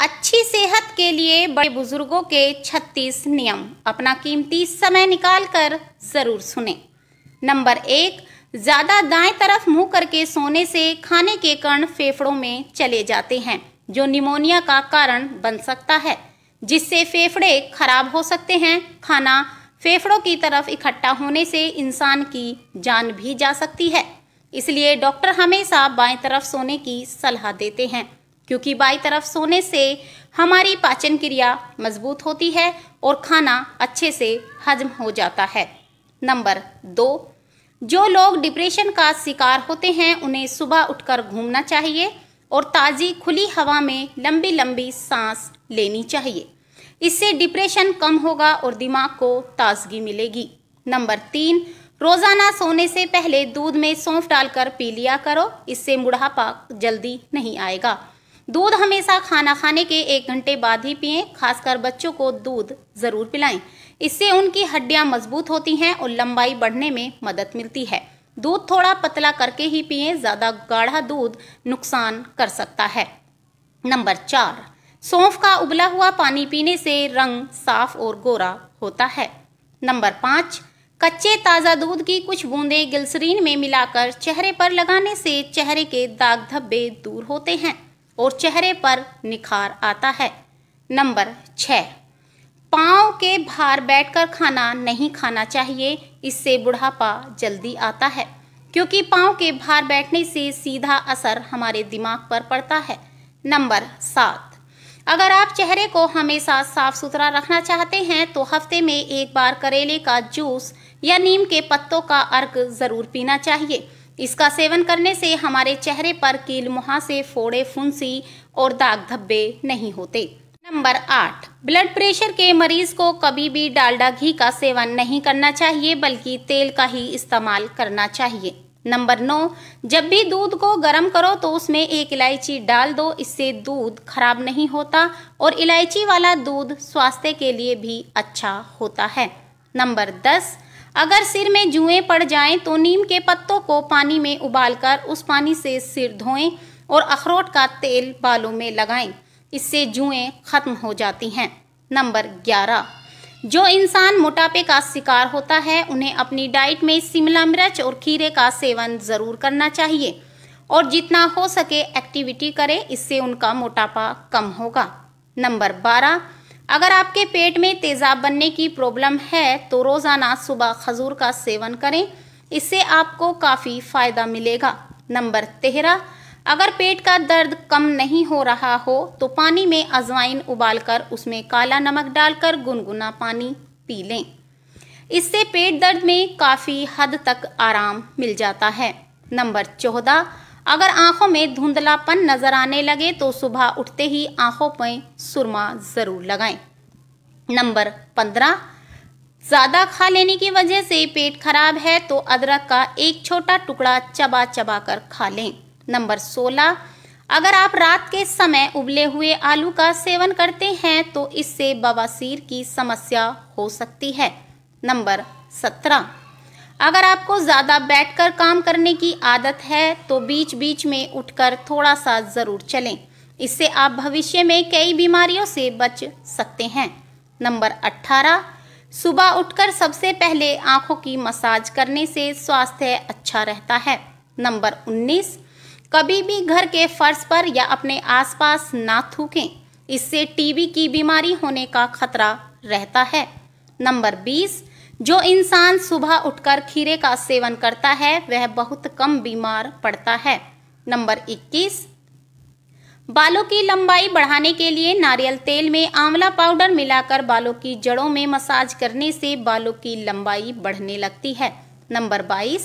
अच्छी सेहत के लिए बड़े बुजुर्गों के 36 नियम अपना कीमती समय निकालकर जरूर सुने नंबर एक ज़्यादा दाएं तरफ मुंह करके सोने से खाने के कण फेफड़ों में चले जाते हैं जो निमोनिया का कारण बन सकता है जिससे फेफड़े खराब हो सकते हैं खाना फेफड़ों की तरफ इकट्ठा होने से इंसान की जान भी जा सकती है इसलिए डॉक्टर हमेशा बाएं तरफ सोने की सलाह देते हैं क्योंकि बाई तरफ सोने से हमारी पाचन क्रिया मजबूत होती है और खाना अच्छे से हजम हो जाता है नंबर दो जो लोग डिप्रेशन का शिकार होते हैं उन्हें सुबह उठकर घूमना चाहिए और ताज़ी खुली हवा में लंबी लंबी सांस लेनी चाहिए इससे डिप्रेशन कम होगा और दिमाग को ताजगी मिलेगी नंबर तीन रोज़ाना सोने से पहले दूध में सौंफ डालकर पी लिया करो इससे बुढ़ापा जल्दी नहीं आएगा दूध हमेशा खाना खाने के एक घंटे बाद ही पिएं खासकर बच्चों को दूध ज़रूर पिलाएं इससे उनकी हड्डियां मजबूत होती हैं और लंबाई बढ़ने में मदद मिलती है दूध थोड़ा पतला करके ही पिएं ज़्यादा गाढ़ा दूध नुकसान कर सकता है नंबर चार सौंफ का उबला हुआ पानी पीने से रंग साफ और गोरा होता है नंबर पाँच कच्चे ताज़ा दूध की कुछ बूंदें गिल्सरीन में मिलाकर चेहरे पर लगाने से चेहरे के दाग धब्बे दूर होते हैं और चेहरे पर निखार आता है नंबर छः पाँव के भार बैठकर खाना नहीं खाना चाहिए इससे बुढ़ापा जल्दी आता है क्योंकि पाँव के भार बैठने से सीधा असर हमारे दिमाग पर पड़ता है नंबर सात अगर आप चेहरे को हमेशा साफ सुथरा रखना चाहते हैं तो हफ्ते में एक बार करेले का जूस या नीम के पत्तों का अर्क ज़रूर पीना चाहिए इसका सेवन करने से हमारे चेहरे पर कील मुहासे फोड़े फुंसी और दाग धब्बे नहीं होते नंबर आठ ब्लड प्रेशर के मरीज को कभी भी डालडा घी का सेवन नहीं करना चाहिए बल्कि तेल का ही इस्तेमाल करना चाहिए नंबर नौ जब भी दूध को गर्म करो तो उसमें एक इलायची डाल दो इससे दूध खराब नहीं होता और इलायची वाला दूध स्वास्थ्य के लिए भी अच्छा होता है नंबर दस अगर सिर में जुएं पड़ जाएं तो नीम के पत्तों को पानी में उबालकर उस पानी से सिर धोएं और अखरोट का तेल बालों में लगाएं इससे जुएं खत्म हो जाती हैं नंबर ग्यारह जो इंसान मोटापे का शिकार होता है उन्हें अपनी डाइट में शिमला मिर्च और खीरे का सेवन ज़रूर करना चाहिए और जितना हो सके एक्टिविटी करें इससे उनका मोटापा कम होगा नंबर बारह अगर आपके पेट में तेज़ाब बनने की प्रॉब्लम है तो रोज़ाना सुबह खजूर का सेवन करें इससे आपको काफ़ी फ़ायदा मिलेगा नंबर तेरह अगर पेट का दर्द कम नहीं हो रहा हो तो पानी में अजवाइन उबालकर उसमें काला नमक डालकर गुनगुना पानी पी लें इससे पेट दर्द में काफ़ी हद तक आराम मिल जाता है नंबर चौदह अगर आंखों में धुंधलापन नजर आने लगे तो सुबह उठते ही आंखों में सुरमा जरूर लगाएं। नंबर पंद्रह ज़्यादा खा लेने की वजह से पेट खराब है तो अदरक का एक छोटा टुकड़ा चबा चबा कर खा लें नंबर सोलह अगर आप रात के समय उबले हुए आलू का सेवन करते हैं तो इससे बवासीर की समस्या हो सकती है नंबर सत्रह अगर आपको ज़्यादा बैठकर काम करने की आदत है तो बीच बीच में उठकर थोड़ा सा ज़रूर चलें इससे आप भविष्य में कई बीमारियों से बच सकते हैं नंबर 18 सुबह उठकर सबसे पहले आंखों की मसाज करने से स्वास्थ्य अच्छा रहता है नंबर 19 कभी भी घर के फर्श पर या अपने आसपास ना थूकें इससे टीबी की बीमारी होने का खतरा रहता है नंबर बीस जो इंसान सुबह उठकर खीरे का सेवन करता है वह बहुत कम बीमार पड़ता है नंबर 21 बालों की लंबाई बढ़ाने के लिए नारियल तेल में आंवला पाउडर मिलाकर बालों की जड़ों में मसाज करने से बालों की लंबाई बढ़ने लगती है नंबर 22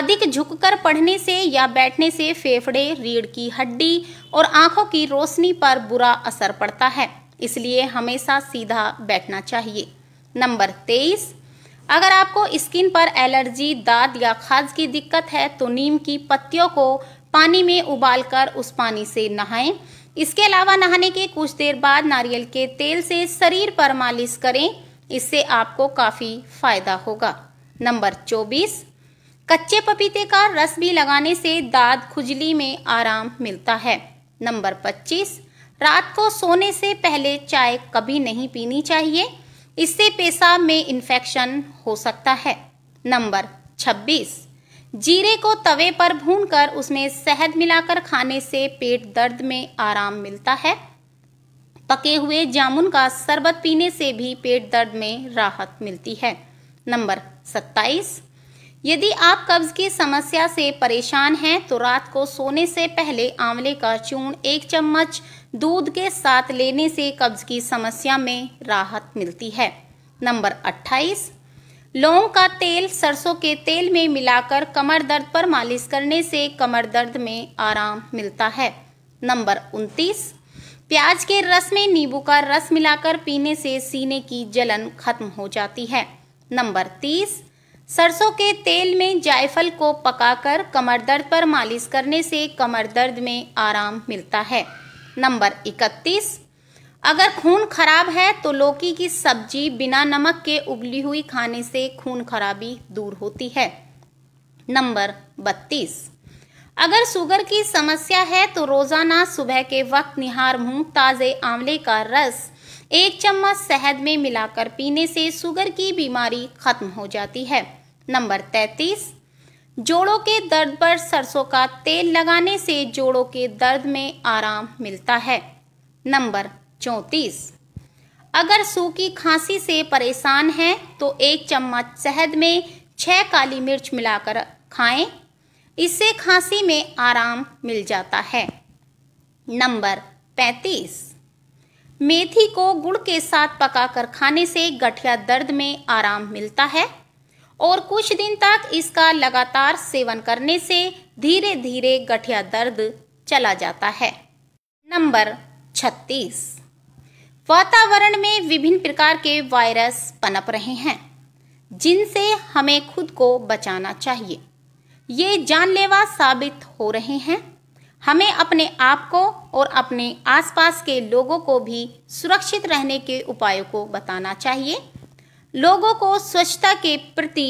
अधिक झुककर पढ़ने से या बैठने से फेफड़े रीढ़ की हड्डी और आंखों की रोशनी पर बुरा असर पड़ता है इसलिए हमेशा सीधा बैठना चाहिए नंबर तेईस अगर आपको स्किन पर एलर्जी दाद या खाज की दिक्कत है तो नीम की पत्तियों को पानी में उबालकर उस पानी से नहाएं इसके अलावा नहाने के कुछ देर बाद नारियल के तेल से शरीर पर मालिश करें इससे आपको काफ़ी फायदा होगा नंबर 24 कच्चे पपीते का रस भी लगाने से दाद खुजली में आराम मिलता है नंबर 25 रात को सोने से पहले चाय कभी नहीं पीनी चाहिए इससे पेशाब में इन्फेक्शन हो सकता है नंबर 26 जीरे को तवे पर भूनकर उसमें शहद मिलाकर खाने से पेट दर्द में आराम मिलता है पके हुए जामुन का शरबत पीने से भी पेट दर्द में राहत मिलती है नंबर 27 यदि आप कब्ज की समस्या से परेशान हैं तो रात को सोने से पहले आंवले का चूर्ण एक चम्मच दूध के साथ लेने से कब्ज की समस्या में राहत मिलती है नंबर 28 लौंग का तेल सरसों के तेल में मिलाकर कमर दर्द पर मालिश करने से कमर दर्द में आराम मिलता है नंबर 29 प्याज के रस में नींबू का रस मिलाकर पीने से सीने की जलन खत्म हो जाती है नंबर तीस सरसों के तेल में जायफल को पकाकर कमर दर्द पर मालिश करने से कमर दर्द में आराम मिलता है नंबर 31 अगर खून खराब है तो लौकी की सब्जी बिना नमक के उबली हुई खाने से खून खराबी दूर होती है नंबर 32 अगर शुगर की समस्या है तो रोज़ाना सुबह के वक्त निहार मुंह ताज़े आंवले का रस एक चम्मच शहद में मिलाकर पीने से शुगर की बीमारी खत्म हो जाती है नंबर तैतीस जोड़ों के दर्द पर सरसों का तेल लगाने से जोड़ों के दर्द में आराम मिलता है नंबर चौंतीस अगर सूखी खांसी से परेशान हैं तो एक चम्मच शहद में छह काली मिर्च मिलाकर खाएं इससे खांसी में आराम मिल जाता है नंबर पैंतीस मेथी को गुड़ के साथ पकाकर खाने से गठिया दर्द में आराम मिलता है और कुछ दिन तक इसका लगातार सेवन करने से धीरे धीरे गठिया दर्द चला जाता है नंबर 36 वातावरण में विभिन्न प्रकार के वायरस पनप रहे हैं जिनसे हमें खुद को बचाना चाहिए ये जानलेवा साबित हो रहे हैं हमें अपने आप को और अपने आसपास के लोगों को भी सुरक्षित रहने के उपायों को बताना चाहिए लोगों को स्वच्छता के प्रति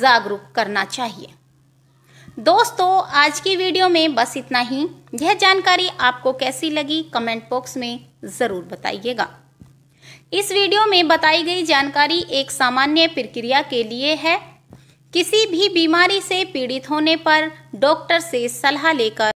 जागरूक करना चाहिए दोस्तों आज की वीडियो में बस इतना ही यह जानकारी आपको कैसी लगी कमेंट बॉक्स में ज़रूर बताइएगा इस वीडियो में बताई गई जानकारी एक सामान्य प्रक्रिया के लिए है किसी भी बीमारी से पीड़ित होने पर डॉक्टर से सलाह लेकर